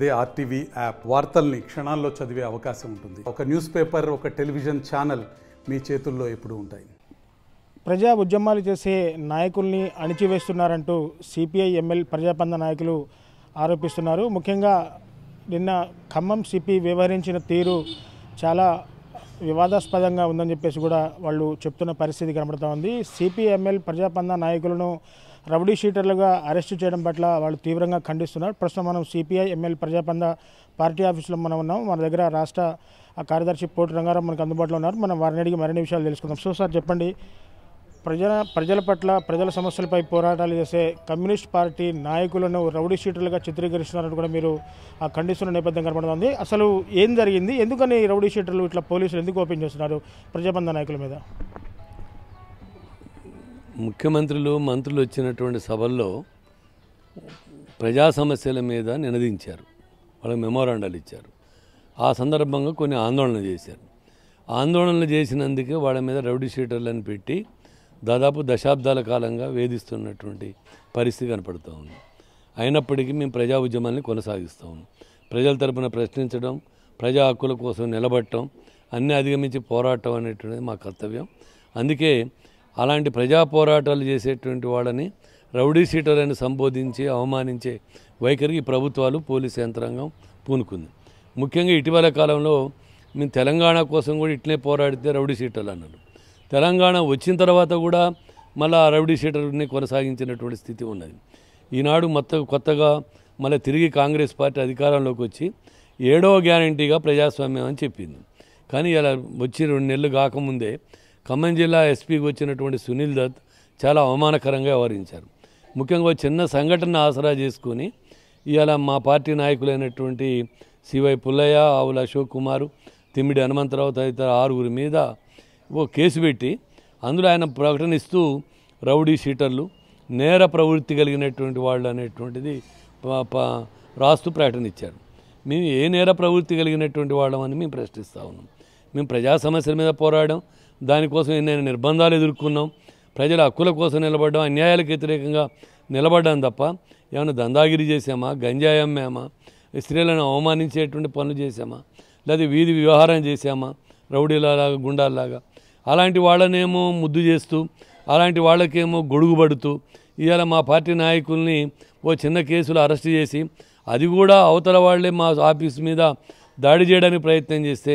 అదే RTV app వార్తల్ని క్షణాల్లో చదివే అవకాశం ఉంటుంది ఒక న్యూస్ పేపర్ ఒక టెలివిజన్ ఛానల్ మీ చేతుల్లో ఎప్పుడు ఉంటాయి ప్రజా ఉద్యమాలు చేసే నాయకుల్ని అణిచివేస్తున్నారంటూ సిపిఐ ఎమ్మెల్ ప్రజాపంద నాయకులు ఆరోపిస్తున్నారు ముఖ్యంగా నిన్న ఖమ్మం సిపి వ్యవహరించిన తీరు చాలా వివాదాస్పదంగా ఉందని చెప్పేసి కూడా వాళ్ళు చెప్తున్న పరిస్థితి కనబడుతూ ఉంది సిపిఎంఎల్ ప్రజాపంద నాయకులను రౌడీ షీటర్లుగా అరెస్టు చేయడం పట్ల వాళ్ళు తీవ్రంగా ఖండిస్తున్నారు ప్రస్తుతం మనం సిపిఐ ఎమ్మెల్యే ప్రజాపంద పార్టీ ఆఫీసులో మనం ఉన్నాం మన దగ్గర రాష్ట్ర కార్యదర్శి పోటీ రంగారావు మనకు అందుబాటులో ఉన్నారు మనం వారిని అడిగి మరిన్ని విషయాలు తెలుసుకుందాం సో సార్ చెప్పండి ప్రజల ప్రజల పట్ల ప్రజల సమస్యలపై పోరాటాలు చేసే కమ్యూనిస్ట్ పార్టీ నాయకులను రౌడీ షీటర్లుగా చిత్రీకరిస్తున్నారని కూడా మీరు ఆ ఖండిస్తున్న నేపథ్యం కనబడుతుంది అసలు ఏం జరిగింది ఎందుకని రౌడీ షీటర్లు ఇట్లా పోలీసులు ఎందుకు ఓపెన్ చేస్తున్నారు ప్రజాబంధ నాయకుల మీద ముఖ్యమంత్రులు మంత్రులు వచ్చినటువంటి సభల్లో ప్రజా సమస్యల మీద నినదించారు వాళ్ళ మెమోరాండాలు ఇచ్చారు ఆ సందర్భంగా కొన్ని ఆందోళనలు చేశారు ఆందోళనలు చేసినందుకే వాళ్ళ మీద రౌడీ షీటర్లను పెట్టి దాదాపు దశాబ్దాల కాలంగా వేధిస్తున్నటువంటి పరిస్థితి కనపడుతూ ఉంది అయినప్పటికీ మేము ప్రజా ఉద్యమాన్ని ఉన్నాం ప్రజల తరపున ప్రశ్నించడం ప్రజా హక్కుల కోసం నిలబడటం అన్నీ అధిగమించి పోరాటం అనేటువంటిది మా కర్తవ్యం అందుకే అలాంటి ప్రజా పోరాటాలు చేసేటువంటి వాళ్ళని రౌడీ సీటర్లను సంబోధించి అవమానించే వైఖరికి ప్రభుత్వాలు పోలీసు యంత్రాంగం పూనుకుంది ముఖ్యంగా ఇటీవల కాలంలో మేము తెలంగాణ కోసం కూడా ఇట్లే పోరాడితే రౌడీ సీటర్లు అన్నారు తెలంగాణ వచ్చిన తర్వాత కూడా మళ్ళీ ఆ రౌడీ సీటర్ని కొనసాగించినటువంటి స్థితి ఉన్నది ఈనాడు మొత్తం కొత్తగా మళ్ళీ తిరిగి కాంగ్రెస్ పార్టీ అధికారంలోకి వచ్చి ఏడవ గ్యారంటీగా ప్రజాస్వామ్యం అని చెప్పింది కానీ ఇలా వచ్చి రెండు నెలలు కాకముందే ఖమ్మం జిల్లా ఎస్పీకి వచ్చినటువంటి సునీల్ దత్ చాలా అవమానకరంగా వ్యవహరించారు ముఖ్యంగా చిన్న సంఘటన ఆసరా చేసుకొని ఇవాళ మా పార్టీ నాయకులైనటువంటి సివై పుల్లయ్య ఆవుల అశోక్ కుమారు తిమ్మిడి హనుమంతరావు తదితర ఆరుగురి మీద ఓ కేసు పెట్టి అందులో ఆయన ప్రకటనిస్తూ రౌడీ షీటర్లు నేర ప్రవృత్తి కలిగినటువంటి వాళ్ళు అనేటువంటిది రాస్తూ ప్రకటన ఇచ్చారు మేము ఏ నేర ప్రవృత్తి కలిగినటువంటి వాళ్ళమని మేము ప్రశ్నిస్తూ ఉన్నాం మేము ప్రజా సమస్యల మీద పోరాడడం దానికోసం ఎన్నైనా నిర్బంధాలు ఎదుర్కొన్నాం ప్రజల హక్కుల కోసం నిలబడ్డం అన్యాయాలకు వ్యతిరేకంగా నిలబడ్డాం తప్ప ఏమైనా దందాగిరి చేసామా గంజాయి అమ్మామా స్త్రీలను అవమానించేటువంటి పనులు చేసామా లేదా వీధి వ్యవహారం చేసామా రౌడీలలాగా గుండాల్లాగా అలాంటి వాళ్ళనేమో ముద్దు చేస్తూ అలాంటి వాళ్ళకేమో గొడుగుబడుతూ ఇవాళ మా పార్టీ నాయకుల్ని ఓ చిన్న కేసులు అరెస్ట్ చేసి అది కూడా అవతల వాళ్ళే మా ఆఫీస్ మీద దాడి చేయడానికి ప్రయత్నం చేస్తే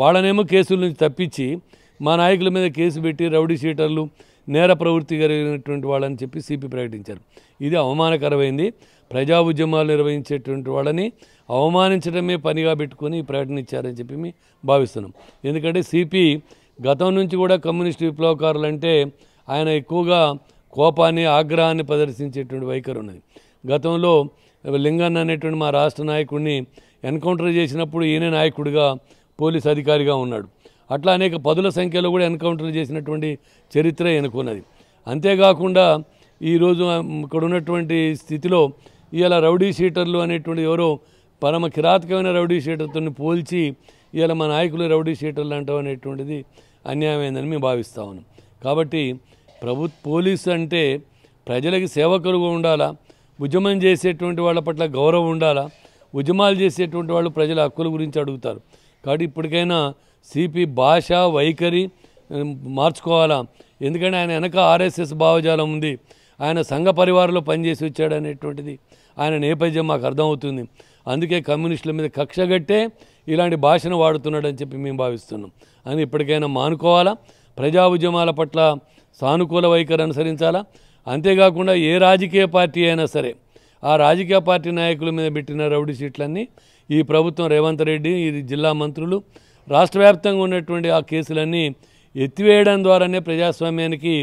వాళ్ళనేమో కేసుల నుంచి తప్పించి మా నాయకుల మీద కేసు పెట్టి రౌడీ షీటర్లు నేర ప్రవృత్తి కలిగినటువంటి వాళ్ళని చెప్పి సిపి ప్రకటించారు ఇది అవమానకరమైంది ప్రజా ఉద్యమాలు నిర్వహించేటువంటి వాళ్ళని అవమానించడమే పనిగా పెట్టుకొని ప్రకటన ఇచ్చారని చెప్పి మేము భావిస్తున్నాం ఎందుకంటే సిపి గతం నుంచి కూడా కమ్యూనిస్ట్ విప్లవకారులు అంటే ఆయన ఎక్కువగా కోపాన్ని ఆగ్రహాన్ని ప్రదర్శించేటువంటి వైఖరి ఉన్నది గతంలో లింగన్న అనేటువంటి మా రాష్ట్ర నాయకుడిని ఎన్కౌంటర్ చేసినప్పుడు ఈయన నాయకుడిగా పోలీస్ అధికారిగా ఉన్నాడు అట్లా అనేక పదుల సంఖ్యలో కూడా ఎన్కౌంటర్ చేసినటువంటి చరిత్ర ఎనుకున్నది అంతేకాకుండా ఈరోజు ఇక్కడ ఉన్నటువంటి స్థితిలో ఇలా రౌడీ షీటర్లు అనేటువంటి ఎవరో పరమ కిరాతకమైన రౌడీ షీటర్తో పోల్చి ఇవాళ మా నాయకులు రౌడీ షీటర్లు అంటాం అనేటువంటిది అన్యాయమైందని మేము భావిస్తా ఉన్నాం కాబట్టి ప్రభు పోలీసు అంటే ప్రజలకి సేవకులుగా ఉండాలా ఉద్యమం చేసేటువంటి వాళ్ళ పట్ల గౌరవం ఉండాలా ఉద్యమాలు చేసేటువంటి వాళ్ళు ప్రజల హక్కుల గురించి అడుగుతారు కాబట్టి ఇప్పటికైనా సిపి భాష వైఖరి మార్చుకోవాలా ఎందుకంటే ఆయన వెనక ఆర్ఎస్ఎస్ భావజాలం ఉంది ఆయన సంఘ పరివారంలో పనిచేసి వచ్చాడనేటువంటిది ఆయన నేపథ్యం మాకు అర్థమవుతుంది అందుకే కమ్యూనిస్టుల మీద కక్షగట్టే ఇలాంటి భాషను వాడుతున్నాడని చెప్పి మేము భావిస్తున్నాం అని ఇప్పటికైనా మానుకోవాలా ప్రజా ఉద్యమాల పట్ల సానుకూల వైఖరి అనుసరించాలా అంతేకాకుండా ఏ రాజకీయ పార్టీ అయినా సరే ఆ రాజకీయ పార్టీ నాయకుల మీద పెట్టిన రౌడీ సీట్లన్నీ ఈ ప్రభుత్వం రేవంత్ రెడ్డి ఈ జిల్లా మంత్రులు రాష్ట్ర వ్యాప్తంగా ఉన్నటువంటి ఆ కేసులన్నీ ఎత్తివేయడం ద్వారానే ప్రజాస్వామ్యానికి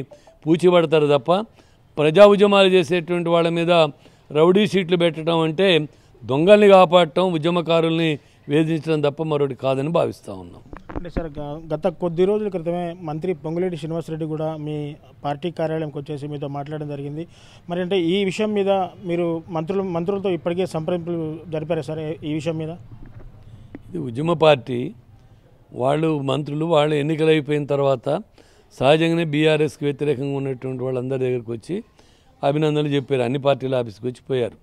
పూచిపడతారు తప్ప ప్రజా ఉద్యమాలు చేసేటువంటి వాళ్ళ మీద రౌడీ సీట్లు పెట్టడం అంటే దొంగల్ని కాపాడటం ఉద్యమకారుల్ని వేధించడం తప్ప మరొకటి కాదని భావిస్తూ ఉన్నాం అంటే సార్ గత కొద్ది రోజుల క్రితమే మంత్రి పొంగులేటి శ్రీనివాసరెడ్డి కూడా మీ పార్టీ కార్యాలయంకి వచ్చేసి మీతో మాట్లాడడం జరిగింది మరి అంటే ఈ విషయం మీద మీరు మంత్రులు మంత్రులతో ఇప్పటికే సంప్రదింపులు జరిపారా సార్ ఈ విషయం మీద ఇది ఉద్యమ పార్టీ వాళ్ళు మంత్రులు వాళ్ళు ఎన్నికలు అయిపోయిన తర్వాత సహజంగానే బీఆర్ఎస్కి వ్యతిరేకంగా ఉన్నటువంటి వాళ్ళందరి దగ్గరికి వచ్చి అభినందనలు చెప్పారు అన్ని పార్టీల ఆఫీస్కి వచ్చిపోయారు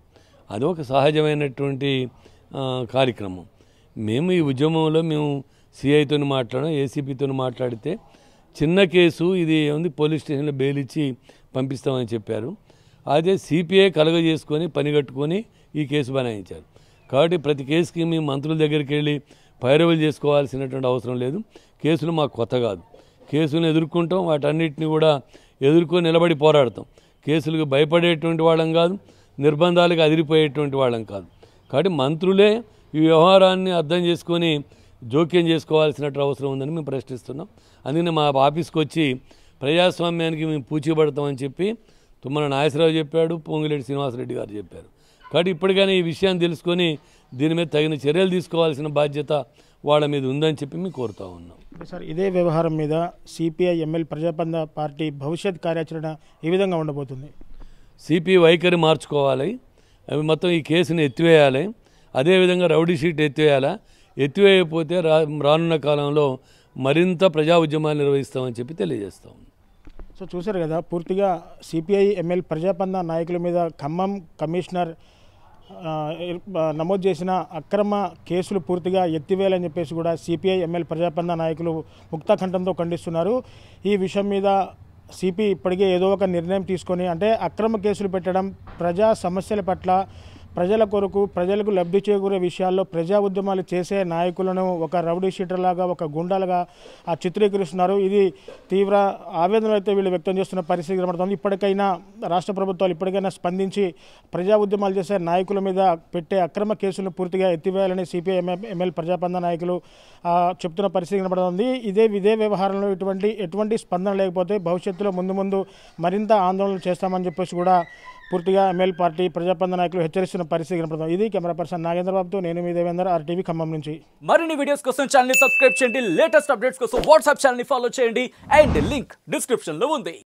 ఒక సహజమైనటువంటి కార్యక్రమం మేము ఈ ఉద్యమంలో మేము సిఐతో మాట్లాడడం ఏసీపీతో మాట్లాడితే చిన్న కేసు ఇది ఉంది పోలీస్ స్టేషన్లో బెయిల్ ఇచ్చి పంపిస్తామని చెప్పారు అదే సిపిఐ పని పనిగట్టుకొని ఈ కేసు బనాయించారు కాబట్టి ప్రతి కేసుకి మేము మంత్రుల దగ్గరికి వెళ్ళి పైరవలు చేసుకోవాల్సినటువంటి అవసరం లేదు కేసులు మాకు కొత్త కాదు కేసులను ఎదుర్కొంటాం వాటన్నిటిని కూడా ఎదుర్కొని నిలబడి పోరాడతాం కేసులకు భయపడేటువంటి వాళ్ళం కాదు నిర్బంధాలకు అదిరిపోయేటువంటి వాళ్ళం కాదు కాబట్టి మంత్రులే ఈ వ్యవహారాన్ని అర్థం చేసుకొని జోక్యం చేసుకోవాల్సినట్టు అవసరం ఉందని మేము ప్రశ్నిస్తున్నాం అందుకని మా ఆఫీస్కి వచ్చి ప్రజాస్వామ్యానికి మేము పూచిపడతామని చెప్పి తుమ్మల నాగేశ్వరరావు చెప్పాడు పొంగిరెడ్డి శ్రీనివాసరెడ్డి గారు చెప్పారు కాబట్టి ఇప్పటికైనా ఈ విషయాన్ని తెలుసుకొని దీని మీద తగిన చర్యలు తీసుకోవాల్సిన బాధ్యత వాళ్ళ మీద ఉందని చెప్పి మేము కోరుతా ఉన్నాం సార్ ఇదే వ్యవహారం మీద సిపిఐ ఎమ్మెల్యే ప్రజాపంద పార్టీ భవిష్యత్ కార్యాచరణ ఏ విధంగా ఉండబోతుంది సిపిఐ వైఖరి మార్చుకోవాలి అవి మొత్తం ఈ కేసుని ఎత్తివేయాలి అదేవిధంగా రౌడీ షీట్ ఎత్తివేయాలా ఎత్తివేయకపోతే రా రానున్న కాలంలో మరింత ప్రజా ఉద్యమాలు నిర్వహిస్తామని చెప్పి తెలియజేస్తాం సో చూశారు కదా పూర్తిగా సిపిఐ ఎమ్మెల్యే ప్రజాపంద నాయకుల మీద ఖమ్మం కమిషనర్ నమోదు చేసిన అక్రమ కేసులు పూర్తిగా ఎత్తివేయాలని చెప్పేసి కూడా సిపిఐ ఎమ్మెల్యే ప్రజాపంద నాయకులు ముక్తాఖండంతో ఖండిస్తున్నారు ఈ విషయం మీద సిపి ఇప్పటికే ఏదో ఒక నిర్ణయం తీసుకొని అంటే అక్రమ కేసులు పెట్టడం ప్రజా సమస్యల పట్ల ప్రజల కొరకు ప్రజలకు లబ్ధి చేకూరే విషయాల్లో ప్రజా ఉద్యమాలు చేసే నాయకులను ఒక రౌడీ షీటర్లాగా ఒక గుండాలుగా ఆ చిత్రీకరిస్తున్నారు ఇది తీవ్ర ఆవేదనలు అయితే వీళ్ళు వ్యక్తం చేస్తున్న పరిస్థితి కనబడుతుంది ఇప్పటికైనా రాష్ట్ర ప్రభుత్వాలు ఇప్పటికైనా స్పందించి ప్రజా ఉద్యమాలు చేసే నాయకుల మీద పెట్టే అక్రమ కేసులను పూర్తిగా ఎత్తివేయాలని సిపిఐఎం ఎంఎల్ ప్రజాపంద నాయకులు చెప్తున్న పరిస్థితి కనబడుతుంది ఇదే ఇదే వ్యవహారంలో ఇటువంటి ఎటువంటి స్పందన లేకపోతే భవిష్యత్తులో ముందు ముందు మరింత ఆందోళనలు చేస్తామని చెప్పేసి కూడా పూర్తిగా ఎమ్మెల్యే పార్టీ ప్రజాపంద నాయకులు హెచ్చరిస్తున్న పరిస్థితి ఇది కెమెరా పర్సన్ నాగేంద్రబాబుతో నేను మీ దేవేందర్ ఆర్టీవీ ఖమ్మం నుంచి మరిన్ని వీడియోస్ కోసం ఛానల్ సబ్స్క్రైబ్ చేయండి లేటెస్ట్ అప్డేట్స్ కోసం వాట్సాప్ ఛానల్ ఫాలో చేయండి అండ్ లింక్ డిస్క్రిప్షన్ లో ఉంది